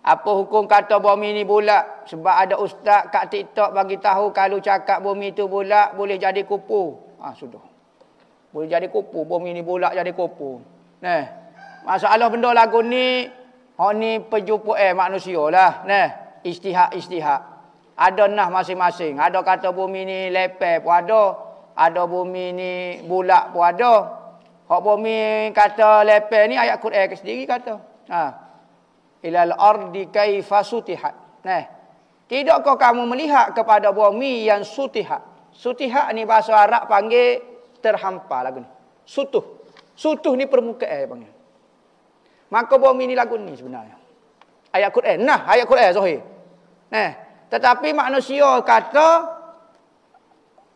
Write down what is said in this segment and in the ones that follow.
Apa hukum kata bumi ni bulat? Sebab ada ustaz kat TikTok bagi tahu kalau cakap bumi tu bulat boleh jadi kupu. Ah ha, sudah. Boleh jadi kupu, bumi ni bulat jadi kupu. Neh. Masalah benda lagu ni, hok ni pejupuk eh manusialah, neh. Ijtihad-ijtihad. Ada nah masing-masing. Ada kata bumi ni lepel pun ada. Ada bumi ni bulat pun ada. Hok bumi kata lepel ni ayat Quran sendiri kata. Ha ilal ardi kaifa sutihat. Nah. Tidakkah kamu melihat kepada bumi yang sutihat? Sutihat ni bahasa Arab panggil terhampa lagu ni. Sutuh. Sutuh ni permukaan eh, panggil. Maka bumi ni lagu ni sebenarnya. Ayat Quran. Nah, ayat Quran Zohir. Nah, tetapi manusia kata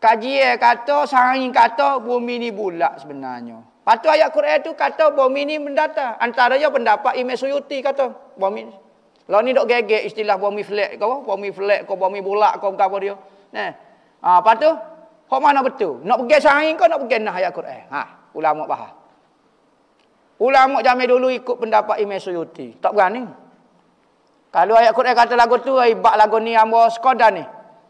Kaji Kajian eh kata, sarangin kata, bumi ni bulat sebenarnya. Lepas tu ayat Quran tu kata, bumi ni mendata. Antaranya pendapat Imam Suyuti kata, bumi ni. Lalu ni dok gegek istilah bumi flat kau, bumi flat kau, bumi bulat kau, kau dia. Nah. Ha, lepas tu, kau mana betul? Nak pergi sarangin kau, nak pergi nah ayat Quran. Ha, ulama bahas. Ulama jamin dulu ikut pendapat Imam Suyuti. Tak berani. Kalau ayat Quran kata lagu tu, ibak eh, lagu ni, ambo sekodah ni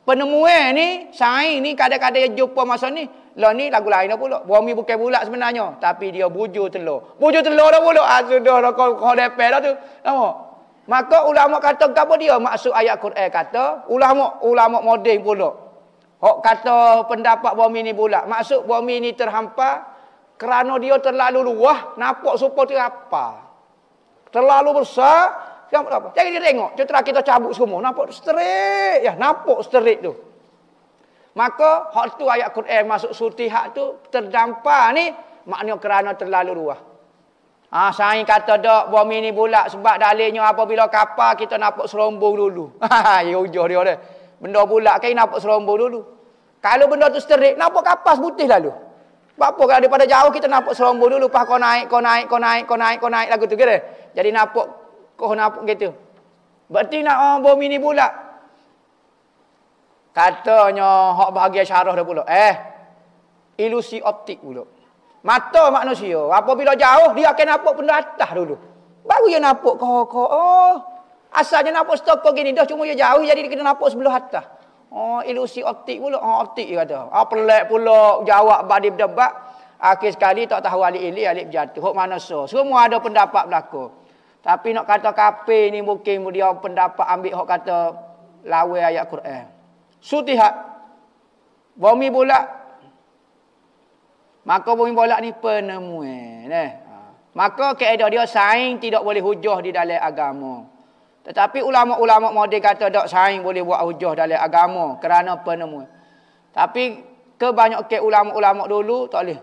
penemuan eh, ni sain ni kadang-kadang yang jumpa masa ni lah ni lagu lain dah pula bumi bukan bulat sebenarnya tapi dia bujur telur bujur telur dah pula ah sudah dah kau kau depan dah tu nama maka ulama kata apa dia maksud ayat Quran kata ulama ulama moden pula hok kata pendapat bumi ni bulat maksud bumi ni terhampar kerana dia terlalu luah nampak serupa terhampar terlalu besar Nampak apa? Jangan dia tengok. Contoh kita cabut semua. Nampak straight. Ya, nampak straight tu. Maka hak tu ayat Quran masuk surti hak tu terdampar ni makna kerana terlalu luah. Ha, ah, sain kata dak bumi ni bulat sebab dalilnya apabila kapal kita nampak serombong dulu. ya hujur dia dah. Benda bulat kan nampak serombong dulu. Kalau benda tu straight nampak kapas putih lalu. Sebab apa kalau daripada jauh kita nampak serombong dulu pas kau naik, kau naik, kau naik, kau naik, kau naik lagu tu kira. Jadi nampak kau nak apa kita. Berarti nak orang ah, bumi ni pula. Katanya hak bahagia syarah dah pula. Eh. Ilusi optik pula. Mata manusia. Apabila jauh, dia akan nampak benda atas dulu. Baru dia nampak kau kau. Oh. Asalnya nampak setokok gini. Dah cuma dia jauh, jadi dia kena nampak sebelah atas. Oh, ilusi optik pula. Oh, optik dia kata. Oh, pelik pula. Jawab badi berdebat. Akhir sekali tak tahu alik-ilik, alik jatuh. Hak mana so. Semua ada pendapat belakang. Tapi nak kata kafir ni mungkin dia pendapat ambil hok kata lawe ayat Quran. Sutihat. Bumi bulat. Maka bumi bulat ni penemuan. Eh. Ha. Maka keadaan dia saing tidak boleh hujah di dalam agama. Tetapi ulama-ulama modern kata tak saing boleh buat hujah dalam agama kerana penemuan. Tapi kebanyakan ulama-ulama dulu tak boleh.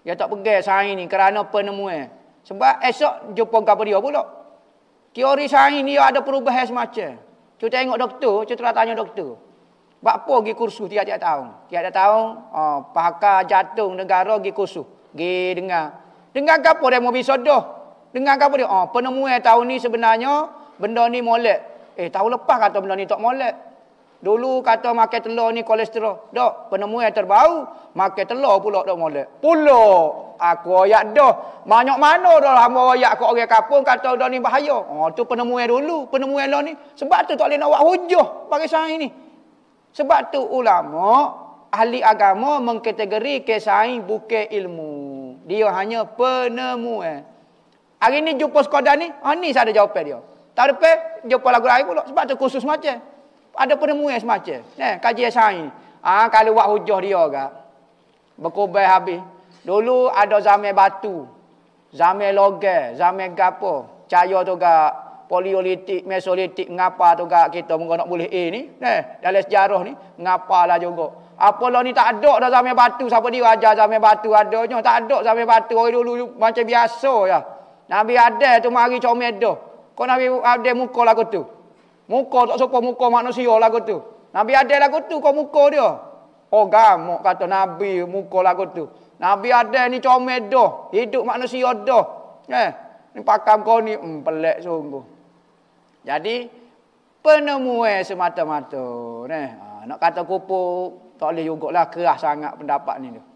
Dia tak pergi saing ni kerana penemuan. Eh. Sebab esok jumpa kabar dia pula. Teori sehari ni ada perubahan semacam. Cuma tengok doktor, cuma telah tanya doktor. Buat apa pergi kursus tiap-tiap tahun? Tiap-tiap tahun, oh, pakar jatuh negara pergi kursus. Pergi dengar. Dengar ke apa dia mau pergi sodoh? Dengar ke apa dia? Oh, penemuan tahun ni sebenarnya, benda ni molek. Eh, tahun lepas kata benda ni tak molek. Dulu kata makan telur ni kolesterol. Dok, penemuan terbaru, makan telur pula tak molek. Pulak aku royak dah. Banyak mana dah lama royak kat orang kapung kata dah ni bahaya. Oh tu penemuan dulu, penemuan lah ni. Sebab tu tak boleh nak buat hujah pagi sang ini. Sebab tu ulama ahli agama mengkategori ke sain buke ilmu. Dia hanya penemuan. Eh. Hari ni jumpa sekodan ni, ah ni saya ada jawapan dia. Tak ada jumpa lagu lain pula sebab tu khusus macam. Ada penemuan semacam. Nah, kaji sain. Ah kalau buat hujah dia agak. Berkobai habis. Dulu ada zaman batu, zaman logel, zaman gapo, caya tu gak Paleolitik, Mesolitik, ngapa tu gak kita mungkin nak boleh eh ni, eh, dalam sejarah ni, ngapa lah Apa Apalah ni tak ada dah zaman batu, siapa dia ajar zaman batu adanya, tak ada zaman batu, orang dulu macam biasa ya. Nabi ada tu mari comel dah. Kau Nabi ada muka lagu tu. Muka tak suka muka manusia lagu tu. Nabi ada lagu tu kau muka dia. Oh gamuk kata Nabi muka lagu tu. Nabi ada ni comel dah. Hidup manusia dah. Eh, ni pakam kau ni hmm, pelik sungguh. Jadi penemuan semata-mata. Eh, nak kata kupu tak boleh juga lah kerah sangat pendapat ni. Tu.